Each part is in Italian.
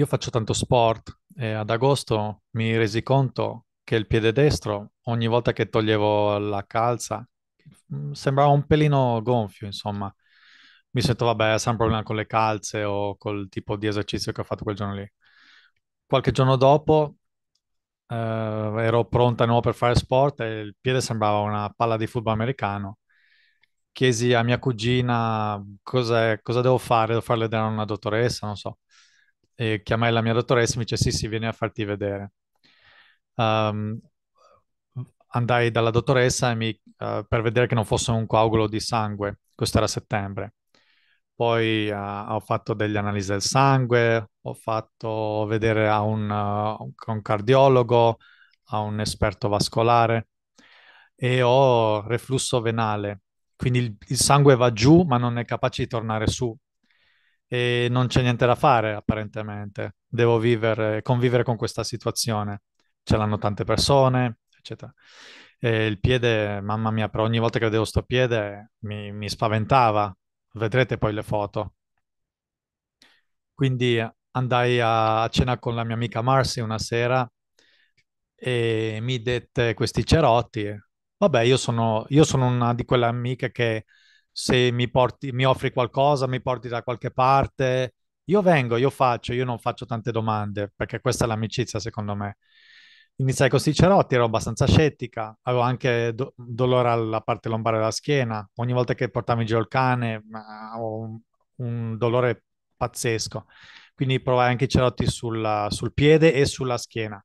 Io faccio tanto sport e ad agosto mi resi conto che il piede destro, ogni volta che toglievo la calza, mm, sembrava un pelino gonfio, insomma. Mi sento, vabbè, sempre un problema con le calze o col tipo di esercizio che ho fatto quel giorno lì. Qualche giorno dopo eh, ero pronta di nuovo per fare sport e il piede sembrava una palla di football americano. Chiesi a mia cugina cosa, cosa devo fare, devo farle dare a una dottoressa, non so e chiamai la mia dottoressa e mi dice sì sì vieni a farti vedere. Um, andai dalla dottoressa mi, uh, per vedere che non fosse un coagulo di sangue, questo era a settembre. Poi uh, ho fatto delle analisi del sangue, ho fatto vedere a un, uh, un cardiologo, a un esperto vascolare e ho reflusso venale, quindi il, il sangue va giù ma non è capace di tornare su e non c'è niente da fare apparentemente, devo vivere, convivere con questa situazione, ce l'hanno tante persone, eccetera. E il piede, mamma mia, però ogni volta che vedevo sto piede mi, mi spaventava, vedrete poi le foto. Quindi eh, andai a cena con la mia amica Marcy una sera e mi dette questi cerotti. Vabbè, io sono, io sono una di quelle amiche che se mi, porti, mi offri qualcosa, mi porti da qualche parte, io vengo, io faccio, io non faccio tante domande, perché questa è l'amicizia secondo me. Iniziai con cerotti, ero abbastanza scettica, avevo anche do- dolore alla parte lombare della schiena, ogni volta che portavo in giro il cane avevo un, un dolore pazzesco, quindi provai anche i Cerotti sulla, sul piede e sulla schiena.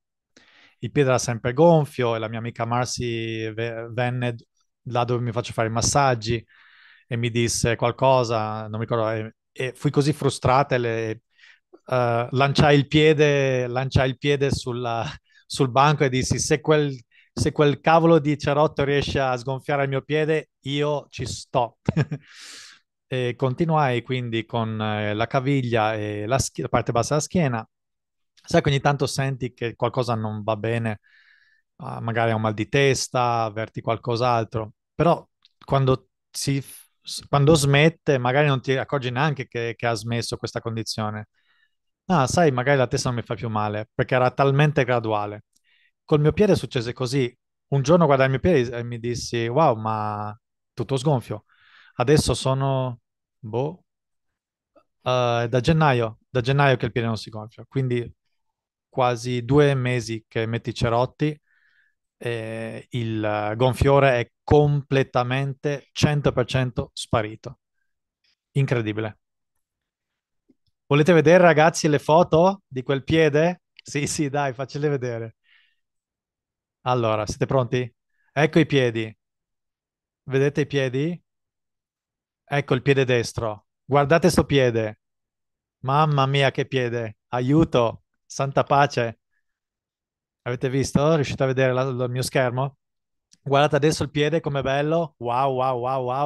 Il piede era sempre gonfio e la mia amica Marcy venne là dove mi faccio fare i massaggi, e mi disse qualcosa, non mi ricordo, e, e fui così frustrata, le, uh, lanciai, il piede, lanciai il piede sulla, sul banco e dissi se quel, se quel cavolo di cerotto riesce a sgonfiare il mio piede, io ci sto. e continuai quindi con eh, la caviglia e la, schi- la parte bassa della schiena. Sai che ogni tanto senti che qualcosa non va bene, ah, magari hai un mal di testa, avverti qualcos'altro, però quando si quando smette magari non ti accorgi neanche che, che ha smesso questa condizione. Ah, sai, magari la testa non mi fa più male perché era talmente graduale. Col mio piede è così. Un giorno guardai il mio piede e mi dissi, wow, ma tutto sgonfio. Adesso sono, boh, Uh, da gennaio, da gennaio che il piede non si gonfia, quindi quasi due mesi che metti cerotti eh, il gonfiore è completamente 100% sparito. Incredibile. Volete vedere ragazzi le foto di quel piede? Sì, sì, dai, faccele vedere. Allora, siete pronti? Ecco i piedi. Vedete i piedi? Ecco il piede destro. Guardate sto piede. Mamma mia, che piede. Aiuto. Santa pace. Avete visto? Riuscite a vedere la, il mio schermo? Guardate adesso il piede, com'è bello. Wow, wow, wow, wow.